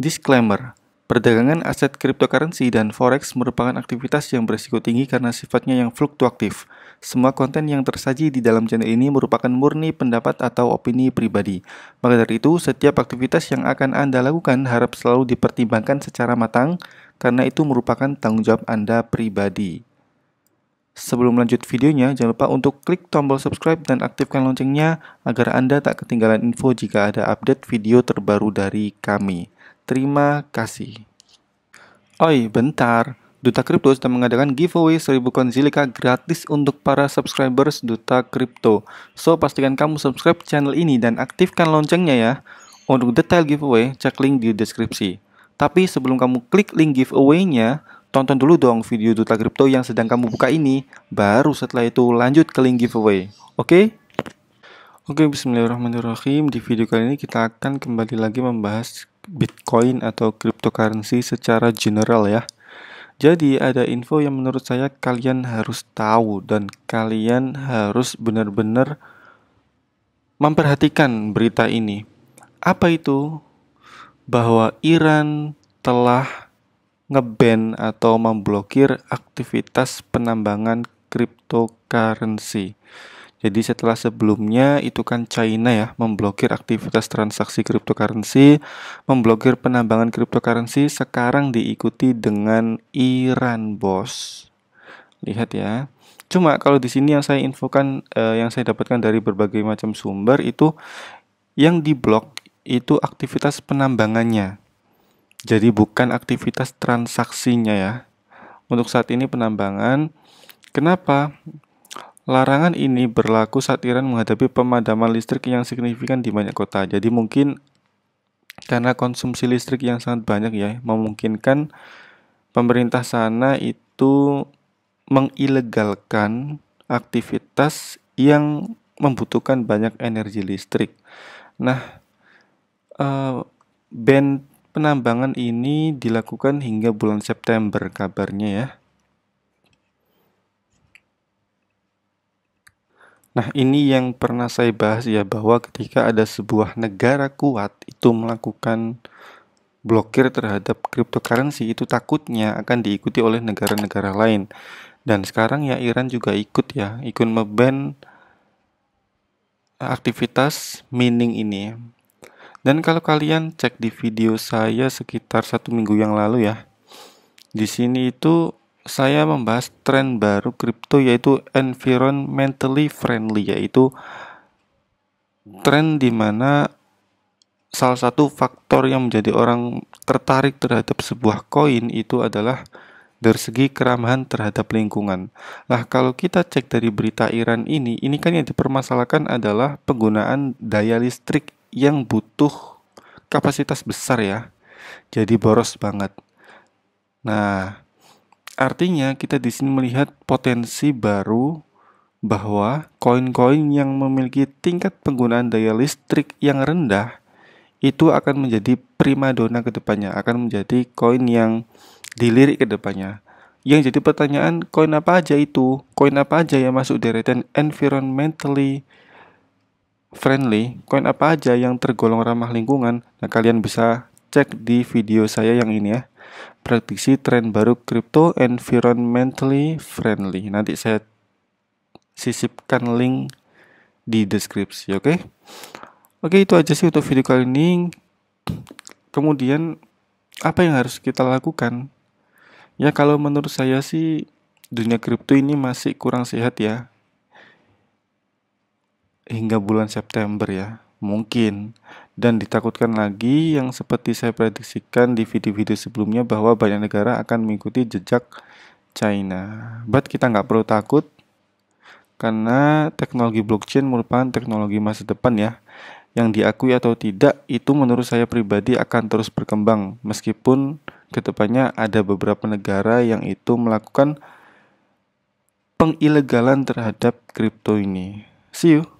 Disclaimer, perdagangan aset cryptocurrency dan forex merupakan aktivitas yang berisiko tinggi karena sifatnya yang fluktuatif. Semua konten yang tersaji di dalam channel ini merupakan murni pendapat atau opini pribadi. Maka dari itu, setiap aktivitas yang akan Anda lakukan harap selalu dipertimbangkan secara matang karena itu merupakan tanggung jawab Anda pribadi. Sebelum lanjut videonya, jangan lupa untuk klik tombol subscribe dan aktifkan loncengnya agar Anda tak ketinggalan info jika ada update video terbaru dari kami. Terima kasih. Oi, bentar. Duta Kripto sedang mengadakan giveaway 1000 koin Zilliqa gratis untuk para subscribers Duta Kripto. So, pastikan kamu subscribe channel ini dan aktifkan loncengnya ya. Untuk detail giveaway, cek link di deskripsi. Tapi sebelum kamu klik link giveaway-nya, tonton dulu dong video Duta Kripto yang sedang kamu buka ini. Baru setelah itu lanjut ke link giveaway. Oke? Okay? Oke, okay, bismillahirrahmanirrahim. Di video kali ini kita akan kembali lagi membahas Bitcoin atau cryptocurrency secara general ya. Jadi ada info yang menurut saya kalian harus tahu dan kalian harus benar-benar memperhatikan berita ini. Apa itu? Bahwa Iran telah ngeban atau memblokir aktivitas penambangan cryptocurrency. Jadi setelah sebelumnya itu kan China ya memblokir aktivitas transaksi cryptocurrency, memblokir penambangan cryptocurrency, sekarang diikuti dengan Iran, bos. Lihat ya. Cuma kalau di sini yang saya infokan eh, yang saya dapatkan dari berbagai macam sumber itu yang diblok itu aktivitas penambangannya. Jadi bukan aktivitas transaksinya ya. Untuk saat ini penambangan kenapa? Larangan ini berlaku saat Iran menghadapi pemadaman listrik yang signifikan di banyak kota. Jadi mungkin karena konsumsi listrik yang sangat banyak ya, memungkinkan pemerintah sana itu mengilegalkan aktivitas yang membutuhkan banyak energi listrik. Nah, eh, band penambangan ini dilakukan hingga bulan September kabarnya ya. Nah, ini yang pernah saya bahas ya bahwa ketika ada sebuah negara kuat itu melakukan blokir terhadap cryptocurrency itu takutnya akan diikuti oleh negara-negara lain. Dan sekarang ya Iran juga ikut ya, ikut meban aktivitas mining ini. Dan kalau kalian cek di video saya sekitar satu minggu yang lalu ya, di sini itu saya membahas tren baru kripto yaitu environmentally friendly yaitu tren di mana salah satu faktor yang menjadi orang tertarik terhadap sebuah koin itu adalah dari segi keramahan terhadap lingkungan. Nah, kalau kita cek dari berita Iran ini, ini kan yang dipermasalahkan adalah penggunaan daya listrik yang butuh kapasitas besar ya. Jadi boros banget. Nah, artinya kita di sini melihat potensi baru bahwa koin-koin yang memiliki tingkat penggunaan daya listrik yang rendah itu akan menjadi primadona ke depannya, akan menjadi koin yang dilirik ke depannya. Yang jadi pertanyaan, koin apa aja itu? Koin apa aja yang masuk deretan environmentally friendly? Koin apa aja yang tergolong ramah lingkungan? Nah, kalian bisa cek di video saya yang ini ya prediksi tren baru crypto environmentally friendly. Nanti saya sisipkan link di deskripsi, oke? Okay? Oke, okay, itu aja sih untuk video kali ini. Kemudian apa yang harus kita lakukan? Ya kalau menurut saya sih dunia kripto ini masih kurang sehat ya hingga bulan September ya, mungkin. Dan ditakutkan lagi yang seperti saya prediksikan di video-video sebelumnya bahwa banyak negara akan mengikuti jejak China. But kita nggak perlu takut karena teknologi blockchain merupakan teknologi masa depan ya. Yang diakui atau tidak itu menurut saya pribadi akan terus berkembang meskipun kedepannya ada beberapa negara yang itu melakukan pengilegalan terhadap kripto ini. See you.